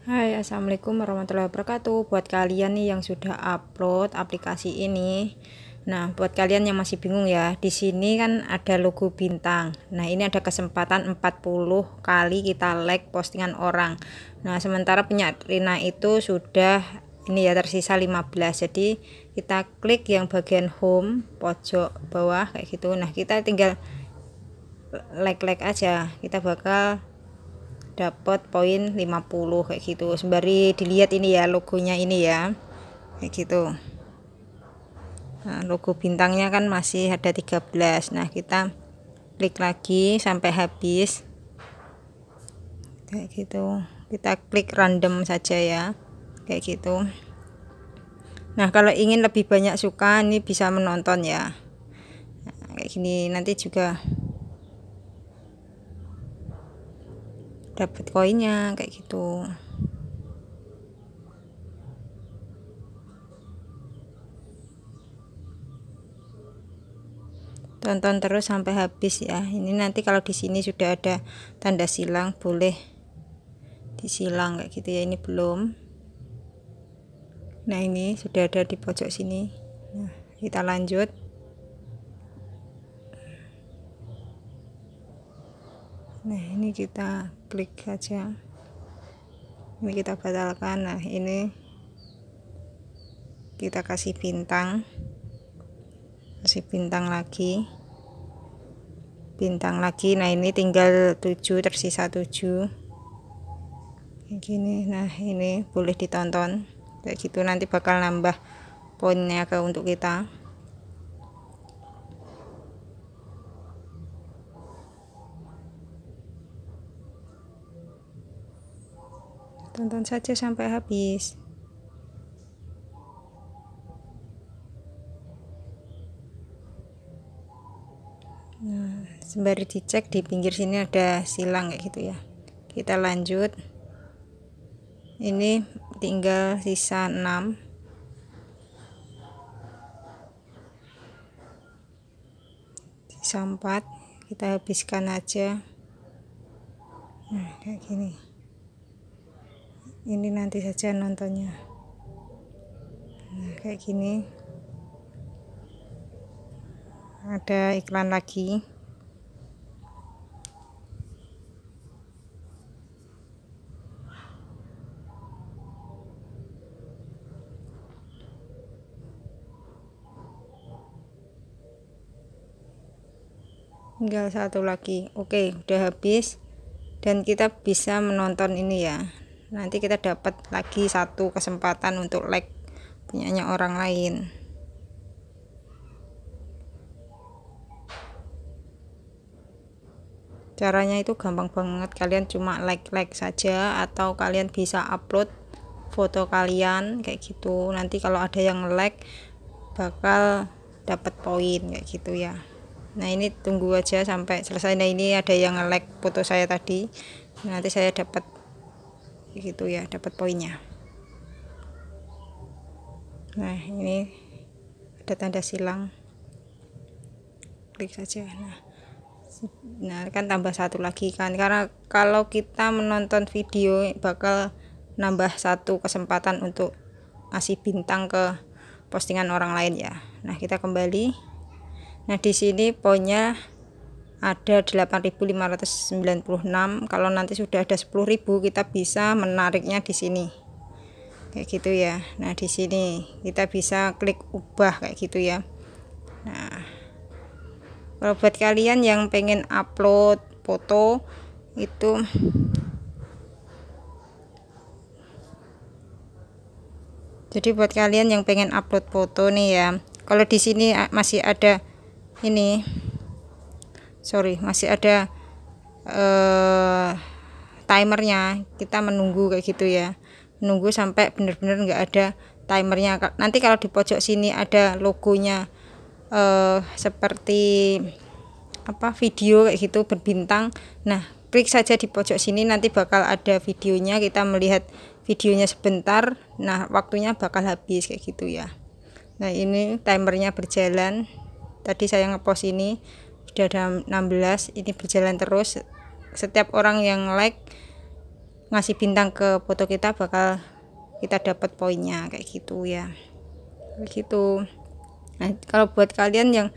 Hai assalamualaikum warahmatullahi wabarakatuh buat kalian nih yang sudah upload aplikasi ini nah buat kalian yang masih bingung ya di sini kan ada logo bintang nah ini ada kesempatan 40 kali kita like postingan orang nah sementara punya Rina itu sudah ini ya tersisa 15 jadi kita klik yang bagian home pojok bawah kayak gitu nah kita tinggal like-like aja kita bakal dapat poin 50 kayak gitu sembari dilihat ini ya logonya ini ya kayak gitu nah, logo bintangnya kan masih ada 13 nah kita klik lagi sampai habis kayak gitu kita klik random saja ya kayak gitu nah kalau ingin lebih banyak suka ini bisa menonton ya nah, kayak gini nanti juga dapat koinnya kayak gitu tonton terus sampai habis ya ini nanti kalau di sini sudah ada tanda silang boleh disilang kayak gitu ya ini belum nah ini sudah ada di pojok sini nah, kita lanjut nah ini kita klik aja ini kita batalkan nah ini kita kasih bintang kasih bintang lagi bintang lagi nah ini tinggal 7 tersisa 7 kayak gini nah ini boleh ditonton kayak gitu nanti bakal nambah poinnya ke untuk kita tonton saja sampai habis nah, sembari dicek di pinggir sini ada silang kayak gitu ya kita lanjut ini tinggal sisa 6 sisa 4 kita habiskan aja nah kayak gini ini nanti saja nontonnya nah kayak gini ada iklan lagi tinggal satu lagi oke udah habis dan kita bisa menonton ini ya nanti kita dapat lagi satu kesempatan untuk like punyanya orang lain caranya itu gampang banget kalian cuma like-like saja atau kalian bisa upload foto kalian kayak gitu nanti kalau ada yang like bakal dapat poin kayak gitu ya nah ini tunggu aja sampai selesai nah ini ada yang like foto saya tadi nanti saya dapat gitu ya dapat poinnya nah ini ada tanda silang klik saja nah nah kan tambah satu lagi kan karena kalau kita menonton video bakal nambah satu kesempatan untuk ngasih bintang ke postingan orang lain ya nah kita kembali nah di sini poinnya ada 8.596 kalau nanti sudah ada 10.000 kita bisa menariknya di sini kayak gitu ya nah di sini kita bisa klik ubah kayak gitu ya nah kalau buat kalian yang pengen upload foto itu jadi buat kalian yang pengen upload foto nih ya kalau di sini masih ada ini sorry masih ada uh, timernya kita menunggu kayak gitu ya menunggu sampai benar-benar nggak ada timernya nanti kalau di pojok sini ada logonya eh, seperti apa video kayak gitu berbintang nah klik saja di pojok sini nanti bakal ada videonya kita melihat videonya sebentar nah waktunya bakal habis kayak gitu ya nah ini timernya berjalan tadi saya ngepost ini udah ada 16 ini berjalan terus setiap orang yang like ngasih bintang ke foto kita bakal kita dapat poinnya kayak gitu ya kayak gitu nah kalau buat kalian yang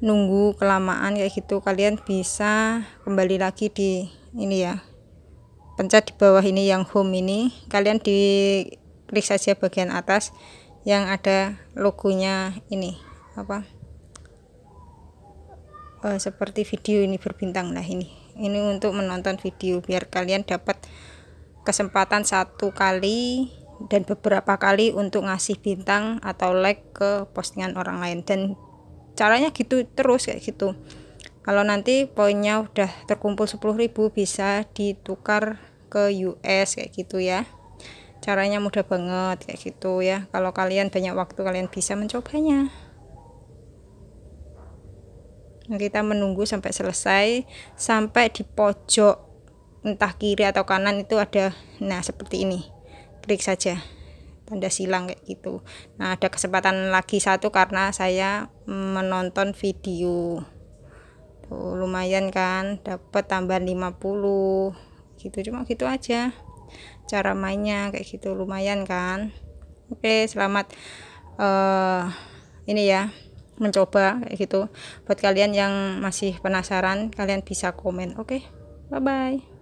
nunggu kelamaan kayak gitu kalian bisa kembali lagi di ini ya pencet di bawah ini yang home ini kalian di klik saja bagian atas yang ada logonya ini apa uh, seperti video ini berbintang nah ini ini untuk menonton video biar kalian dapat kesempatan satu kali dan beberapa kali untuk ngasih bintang atau like ke postingan orang lain dan caranya gitu terus kayak gitu kalau nanti poinnya udah terkumpul 10.000 bisa ditukar ke US kayak gitu ya caranya mudah banget kayak gitu ya kalau kalian banyak waktu kalian bisa mencobanya kita menunggu sampai selesai sampai di pojok entah kiri atau kanan itu ada nah seperti ini. Klik saja tanda silang kayak gitu. Nah, ada kesempatan lagi satu karena saya menonton video. Tuh, lumayan kan dapat tambahan 50. Gitu cuma gitu aja. Cara mainnya kayak gitu lumayan kan. Oke, selamat uh, ini ya mencoba kayak gitu buat kalian yang masih penasaran kalian bisa komen oke okay? bye bye